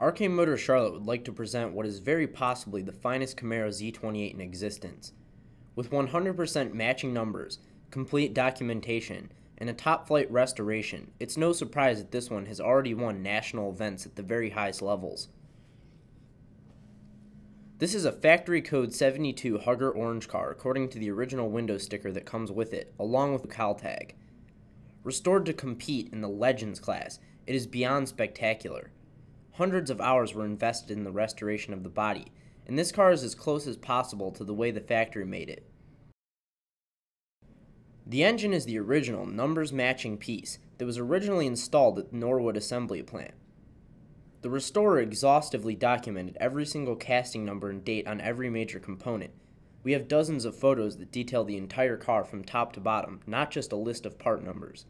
Arcane Motor Charlotte would like to present what is very possibly the finest Camaro Z28 in existence. With 100% matching numbers, complete documentation, and a top flight restoration, it's no surprise that this one has already won national events at the very highest levels. This is a factory code 72 Hugger Orange car, according to the original window sticker that comes with it, along with the cowl tag. Restored to compete in the Legends class, it is beyond spectacular. Hundreds of hours were invested in the restoration of the body, and this car is as close as possible to the way the factory made it. The engine is the original, numbers matching piece that was originally installed at the Norwood Assembly Plant. The restorer exhaustively documented every single casting number and date on every major component. We have dozens of photos that detail the entire car from top to bottom, not just a list of part numbers.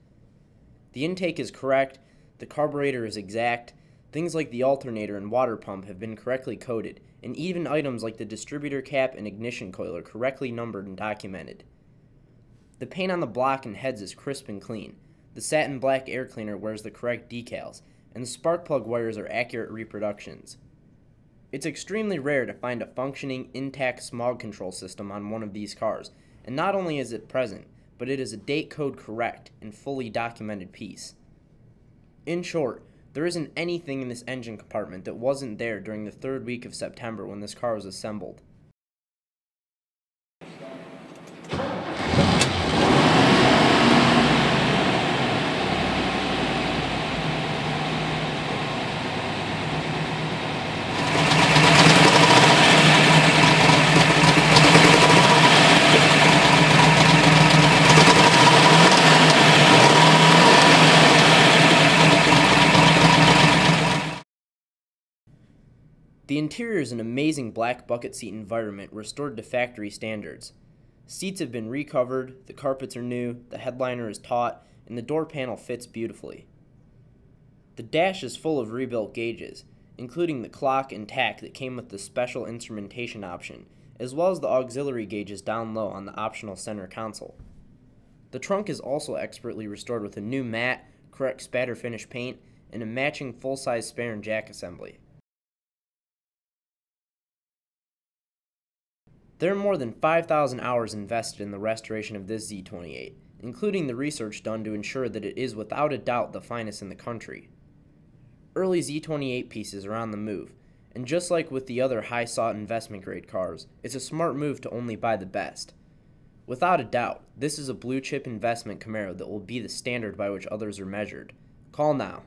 The intake is correct, the carburetor is exact, Things like the alternator and water pump have been correctly coded, and even items like the distributor cap and ignition coil are correctly numbered and documented. The paint on the block and heads is crisp and clean. The satin black air cleaner wears the correct decals, and the spark plug wires are accurate reproductions. It's extremely rare to find a functioning, intact smog control system on one of these cars, and not only is it present, but it is a date code correct and fully documented piece. In short, there isn't anything in this engine compartment that wasn't there during the third week of September when this car was assembled. The interior is an amazing black bucket seat environment restored to factory standards. Seats have been recovered, the carpets are new, the headliner is taut, and the door panel fits beautifully. The dash is full of rebuilt gauges, including the clock and tack that came with the special instrumentation option, as well as the auxiliary gauges down low on the optional center console. The trunk is also expertly restored with a new matte, correct spatter finish paint, and a matching full-size spare and jack assembly. There are more than 5,000 hours invested in the restoration of this Z28, including the research done to ensure that it is without a doubt the finest in the country. Early Z28 pieces are on the move, and just like with the other high sought investment grade cars, it's a smart move to only buy the best. Without a doubt, this is a blue chip investment Camaro that will be the standard by which others are measured. Call now,